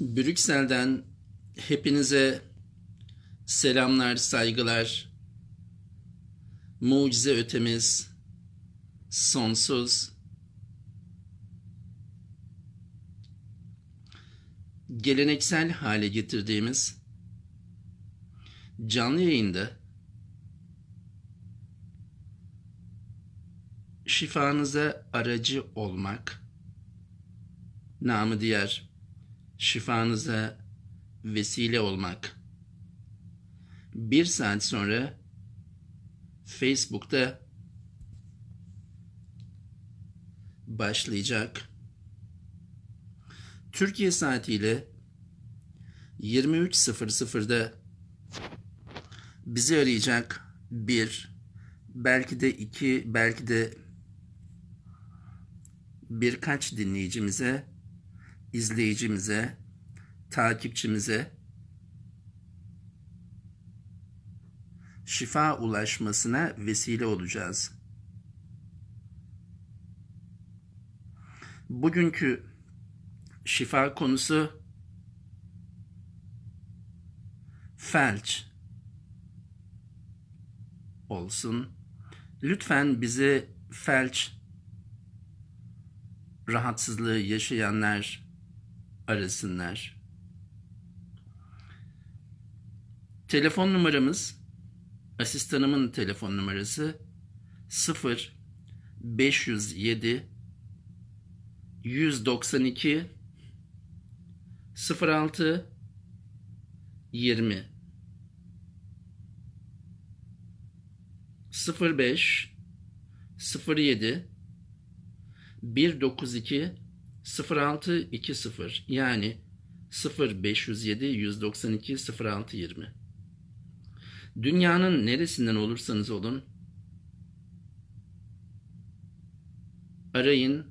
Brüksel'den hepinize selamlar, saygılar. Mucize ötemiz sonsuz. Geleneksel hale getirdiğimiz canlı yayında şifanıza aracı olmak namı diğer şifanıza vesile olmak. Bir saat sonra Facebook'ta başlayacak. Türkiye saatiyle 23.00'da bizi arayacak bir, belki de iki, belki de birkaç dinleyicimize izleyicimize, takipçimize şifa ulaşmasına vesile olacağız. Bugünkü şifa konusu felç olsun. Lütfen bizi felç rahatsızlığı yaşayanlar arasınlar. Telefon numaramız, asistanımın telefon numarası 0 507 192 06 20 05 07 192 0620 yani 0507 192 0620. Dünyanın neresinden olursanız olun arayın.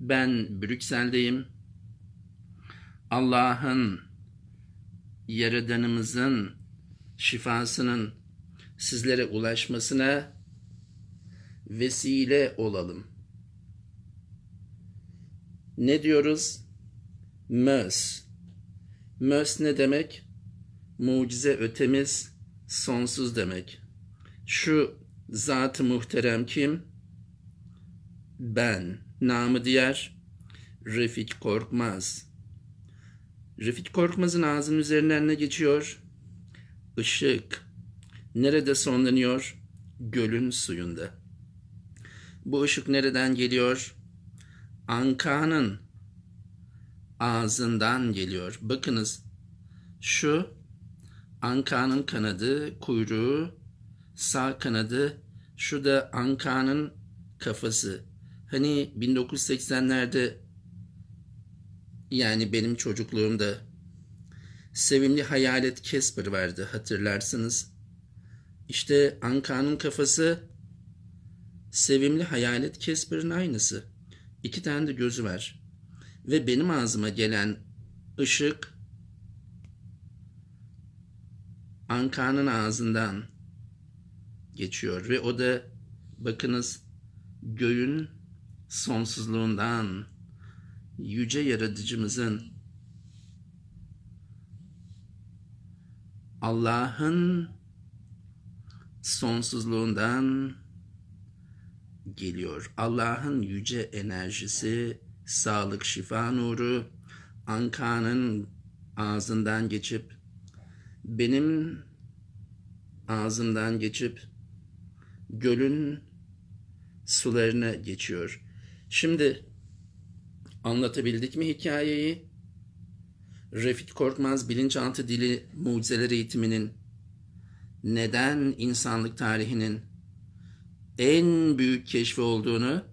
Ben Brüksel'deyim. Allah'ın yaradanımızın şifasının sizlere ulaşmasına vesile olalım.'' ne diyoruz? Mös. Mös ne demek? Mucize ötemiz, sonsuz demek. Şu zat muhterem kim? Ben. Namı diğer Refik Korkmaz. Refik Korkmaz'ın ağzının üzerinden ne geçiyor? Işık. Nerede sonlanıyor? Gölün suyunda. Bu ışık nereden geliyor? ankanın ağzından geliyor. Bakınız şu ankanın kanadı, kuyruğu, sağ kanadı, şu da ankanın kafası. Hani 1980'lerde yani benim çocukluğumda sevimli hayalet Kesper vardı hatırlarsınız. İşte ankanın kafası sevimli hayalet Kesper'in aynısı iki tane de gözü var. Ve benim ağzıma gelen ışık Anka'nın ağzından geçiyor. Ve o da bakınız göğün sonsuzluğundan yüce yaratıcımızın Allah'ın sonsuzluğundan geliyor. Allah'ın yüce enerjisi, sağlık, şifa nuru, Anka'nın ağzından geçip, benim ağzımdan geçip, gölün sularına geçiyor. Şimdi anlatabildik mi hikayeyi? Refik Korkmaz Bilinçaltı Dili Mucizeler Eğitiminin neden insanlık tarihinin en büyük keşfi olduğunu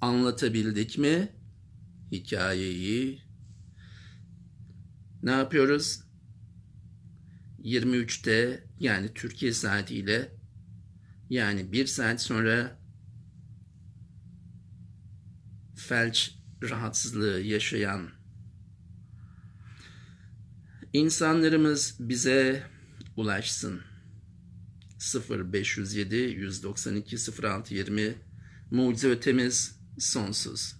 anlatabildik mi? Hikayeyi ne yapıyoruz? 23'te yani Türkiye saatiyle yani bir saat sonra felç rahatsızlığı yaşayan insanlarımız bize ulaşsın. 0507 192 0620 Mucize ötemiz sonsuz.